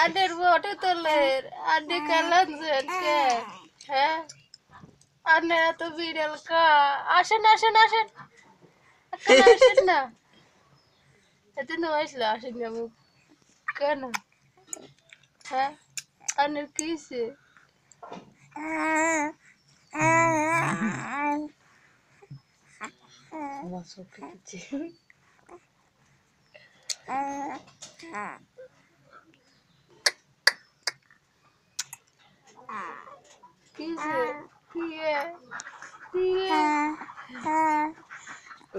আন্ডের ওটা তো আন্ডে কালান কে হ্যাঁ আন্ডে এত বিড়াল কা আসেন আসেন আসেন আসেন না এত নো আসলে আসেন না কেন হ্যাঁ আন্ডের কিসে আমার চোখে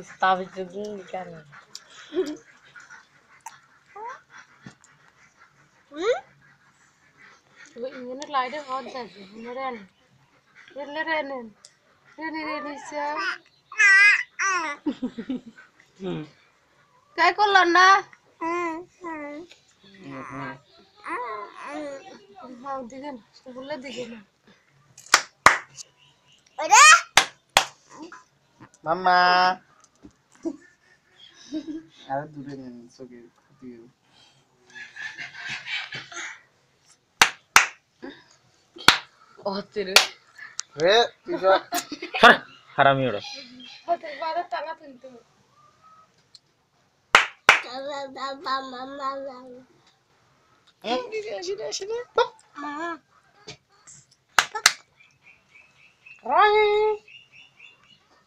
Estava lindo, cara. ഇങ്ങനെ ലൈറ്റ് പോകുന്നത് ഇങ്ങനെ ഇങ്ങനെ দিকে না বললে দিকে না মাম্মা আরো দূরে নেন চোখে ক্ষতি রে তুই হারামি ওরা বাবা মামা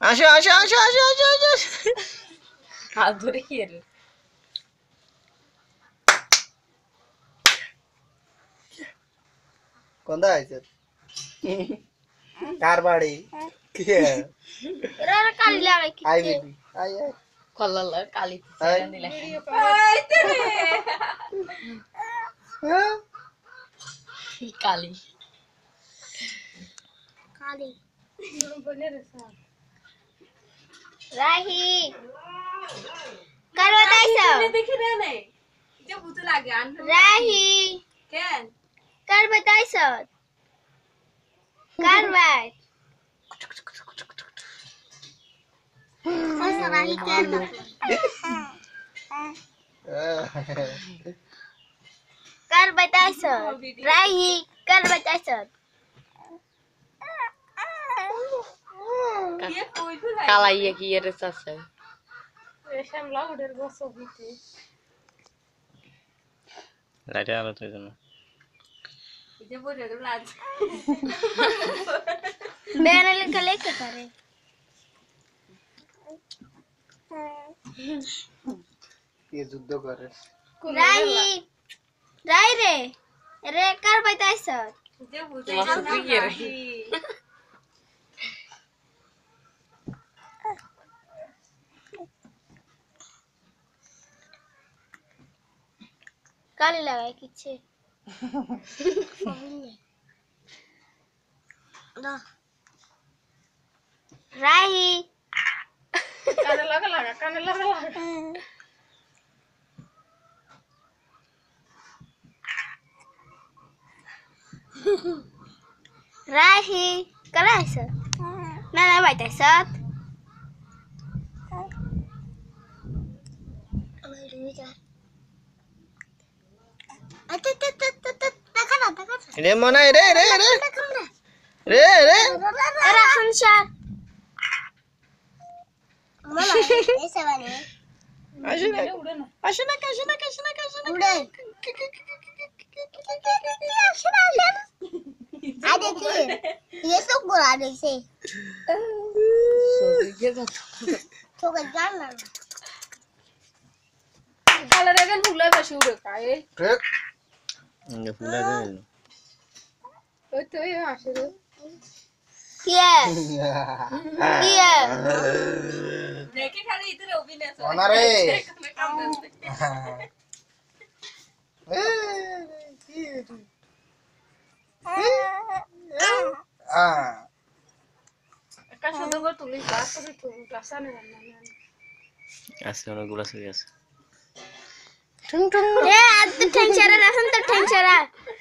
আসো আসো আসো আসো আসো আসো হাত ধরে কি কার বাড়ি কি কালি লাগাই হ্যাঁ? কালি खाली राही करो तैसा तो ने देखि रे ने जे भूत लागे आन राही के कर बताई सर कर बाय कर कर सर राही कर बताई सर কালাইয়া কি এর চাচা শ্যামলা উডের গছ ভিতে লাইটে আলো তো জানো ইদে বলে তো লাজ মেরে লিখে লিখে পারে ये যুদ্ধ করে রাই রাই রে রে কার বাইতে আইছ যে বুঝাই না কালি লাগাই কিছে রাহি কানে লাগা লাগা কানে লাগা লাগা রাহি কালা আইছ না না বাইতে আইছ আমি Ele é mona, ele, ele, ele. Ele, ele. Era funcha. Mona, esse é valeu. Acho que, acho que, acho que, acho que, acho que, acho que, acho Fala, né? Que não leva a chuva, tá aí? Que? Não, não, não. আছে অনেকগুলো ছবি আছে ঠুং ঠুং এ আর তো ঠ্যাং ছাড়া এখন তো ঠ্যাং ছাড়া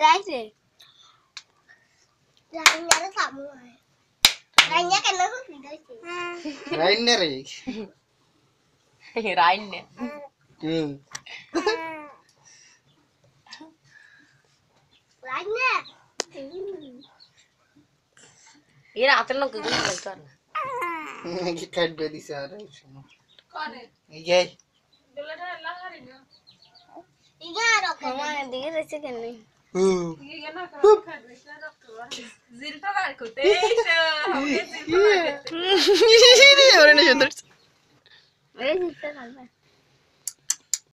ट्राई से राइनर सामू है राइनर करना हो वीडियो से राइनर है राइनर हम्म राइनर ये रात्र नको गुड करता है मैं की कट से आ रहा है कौन है ये दुल्हन ला हरिना इगा रखो हमारे दिए रसे करने జిల్టో ఎవరైనా చూద్దరు